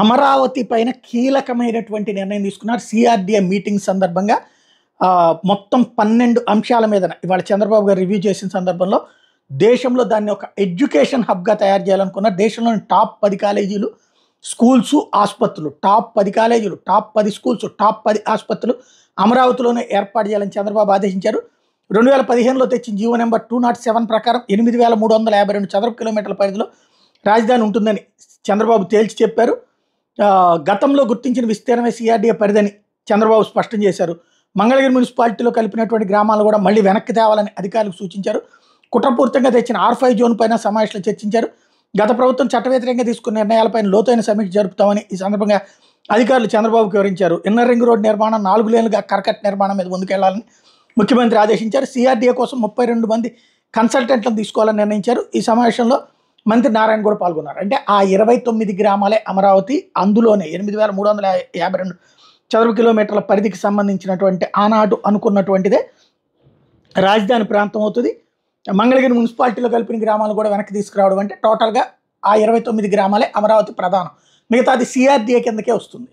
అమరావతి పైన కీలకమైనటువంటి నిర్ణయం తీసుకున్నారు సిఆర్డిఏ మీటింగ్ సందర్భంగా మొత్తం పన్నెండు అంశాల మీద ఇవాళ చంద్రబాబు గారు రివ్యూ చేసిన సందర్భంలో దేశంలో దాన్ని ఒక ఎడ్యుకేషన్ హబ్గా తయారు చేయాలనుకున్నారు దేశంలోని టాప్ పది కాలేజీలు స్కూల్స్ ఆసుపత్రులు టాప్ పది కాలేజీలు టాప్ పది స్కూల్స్ టాప్ పది ఆసుపత్రులు అమరావతిలోనే ఏర్పాటు చేయాలని చంద్రబాబు ఆదేశించారు రెండు వేల పదిహేనులో తెచ్చిన GO number two not seven ప్రకారం ఎనిమిది వేల మూడు వందల యాభై రెండు చదరపు కిలోమీటర్ల పరిధిలో రాజధాని ఉంటుందని చంద్రబాబు తేల్చి చెప్పారు గతంలో గుర్తించిన విస్తీర్ణమే సిఆర్డీఏ పరిధని చంద్రబాబు స్పష్టం చేశారు మంగళగిరి మున్సిపాలిటీలో కలిపినటువంటి గ్రామాలు కూడా మళ్ళీ వెనక్కి తేవాలని అధికారులకు సూచించారు కుట్రపూర్తంగా తెచ్చిన ఆర్ ఫైవ్ జోన్ పైన సమావేశంలో చర్చించారు గత ప్రభుత్వం చట్టవ్యతిరేకంగా తీసుకున్న నిర్ణయాలపైన లోతైన సమీక్ష జరుపుతామని ఈ సందర్భంగా అధికారులు చంద్రబాబుకు వివరించారు ఇన్నర్ రింగ్ రోడ్ నిర్మాణం నాలుగు లేనుగా కర్కట్ నిర్మాణం మీద ముందుకెళ్లాలని ముఖ్యమంత్రి ఆదేశించారు సిఆర్డీఏ కోసం ముప్పై రెండు మంది కన్సల్టెంట్లను తీసుకోవాలని నిర్ణయించారు ఈ సమావేశంలో మంత్రి నారాయణ కూడా పాల్గొన్నారు అంటే ఆ ఇరవై తొమ్మిది గ్రామాలే అమరావతి అందులోనే ఎనిమిది వేల మూడు వందల యాభై రెండు చదరపు కిలోమీటర్ల పరిధికి సంబంధించినటువంటి ఆనాడు అనుకున్నటువంటిదే రాజధాని ప్రాంతం అవుతుంది మంగళగిరి మున్సిపాలిటీలో కలిపిన గ్రామాలు కూడా వెనక్కి తీసుకురావడం అంటే టోటల్గా ఆ ఇరవై తొమ్మిది గ్రామాలే అమరావతి ప్రధానం మిగతాది సిఆర్డిఏ కిందకే వస్తుంది